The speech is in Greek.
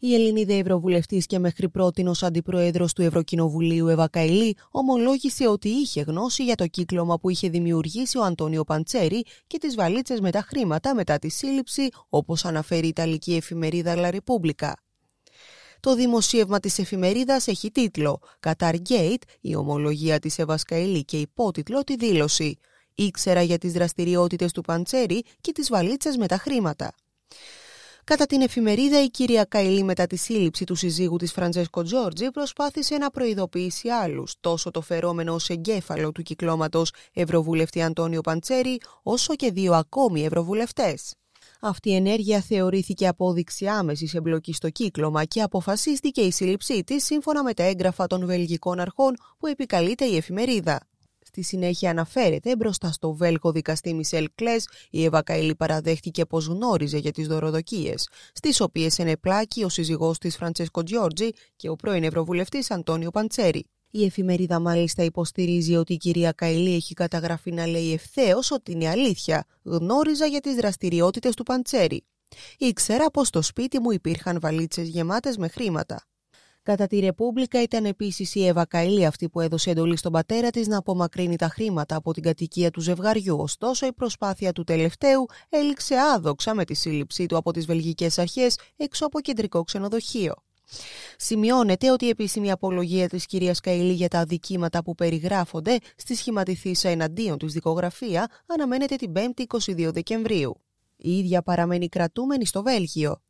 Η Ελληνίδα Ευρωβουλευτής και μέχρι πρώτη ως αντιπρόεδρο του Ευρωκοινοβουλίου Εύα ομολόγησε ότι είχε γνώση για το κύκλωμα που είχε δημιουργήσει ο Αντώνιο Παντσέρη και τις βαλίτσες με τα χρήματα μετά τη σύλληψη, όπως αναφέρει η Ιταλική εφημερίδα La Repubblica. Το δημοσίευμα της εφημερίδας έχει τίτλο «Κατάρ η ομολογία της Ευασκαηλή και υπότιτλο τη δήλωση «Ήξερα για τις δραστηριότητες του Παντσέρη και τις βαλίτσες με τα χρήματα». Κατά την εφημερίδα, η κυρία Καηλή μετά τη σύλληψη του συζύγου της Φραντζέσκο Τζόρτζη προσπάθησε να προειδοποιήσει άλλους, τόσο το φερόμενο ως εγκέφαλο του κυκλώματος Ευρωβουλευτή Αντώνιο Παντσέρη, όσο και δύο ακόμη Ευρωβουλευτές. Αυτή η ενέργεια θεωρήθηκε απόδειξη άμεσης εμπλοκής στο κύκλωμα και αποφασίστηκε η σύλληψή της σύμφωνα με τα έγγραφα των βελγικών αρχών που επικαλείται η εφημερίδα. Στη συνέχεια αναφέρεται μπροστά στο Βέλγο δικαστή Μισελ Κλές, η Εύα Καηλή παραδέχτηκε πως γνώριζε για τις δωροδοκίες, στις οποίες ενεπλάκει ο σύζυγός της Φραντσέσκο Τζιόρτζι και ο πρώην Ευρωβουλευτής Αντώνιο Παντσέρη. Η εφημερίδα μάλιστα υποστηρίζει ότι η κυρία Καηλή έχει καταγραφεί να λέει ευθέως ότι είναι αλήθεια. Γνώριζα για τις δραστηριότητες του Παντσέρη. Ήξερα πως στο σπίτι μου υπήρχαν βαλίτσες γεμάτες με χρήματα. Κατά τη Ρεπούμπλικα ήταν επίσης η Εύα Καηλή αυτή που έδωσε εντολή στον πατέρα της να απομακρύνει τα χρήματα από την κατοικία του ζευγαριού. Ωστόσο, η προσπάθεια του τελευταίου έληξε άδοξα με τη σύλληψή του από τις βελγικές αρχές έξω από κεντρικό ξενοδοχείο. Σημειώνεται ότι η επίσημη απολογία της κυρίας Καηλή για τα αδικήματα που περιγράφονται στη σχηματιθήσα εναντίον της δικογραφία αναμένεται την 5η 22 Δεκεμβρίου. Η ίδια παραμένει κρατούμενη στο Βέλγιο.